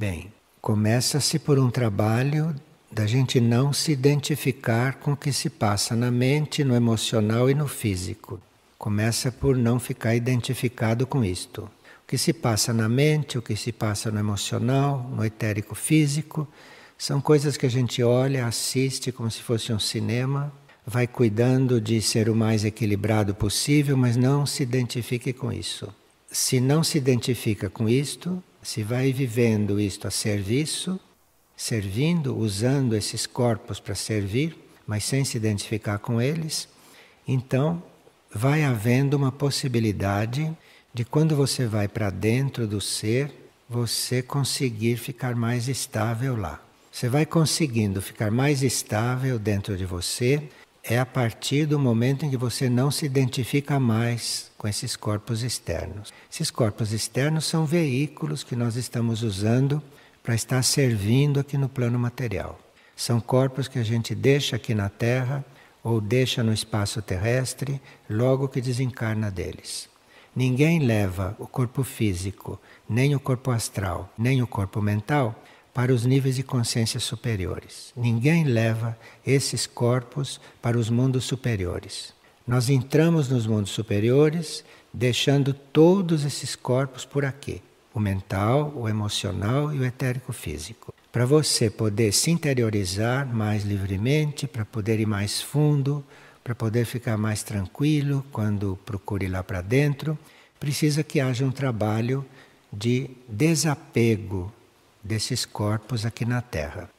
Bem, começa-se por um trabalho da gente não se identificar com o que se passa na mente, no emocional e no físico. Começa por não ficar identificado com isto. O que se passa na mente, o que se passa no emocional, no etérico físico, são coisas que a gente olha, assiste como se fosse um cinema, vai cuidando de ser o mais equilibrado possível, mas não se identifique com isso. Se não se identifica com isto, se vai vivendo isto a serviço, servindo, usando esses corpos para servir, mas sem se identificar com eles, então vai havendo uma possibilidade de quando você vai para dentro do ser, você conseguir ficar mais estável lá. Você vai conseguindo ficar mais estável dentro de você, é a partir do momento em que você não se identifica mais com esses corpos externos. Esses corpos externos são veículos que nós estamos usando para estar servindo aqui no plano material. São corpos que a gente deixa aqui na Terra ou deixa no espaço terrestre logo que desencarna deles. Ninguém leva o corpo físico, nem o corpo astral, nem o corpo mental para os níveis de consciência superiores. Ninguém leva esses corpos para os mundos superiores. Nós entramos nos mundos superiores deixando todos esses corpos por aqui: o mental, o emocional e o etérico físico. Para você poder se interiorizar mais livremente, para poder ir mais fundo, para poder ficar mais tranquilo quando procure lá para dentro, precisa que haja um trabalho de desapego desses corpos aqui na Terra.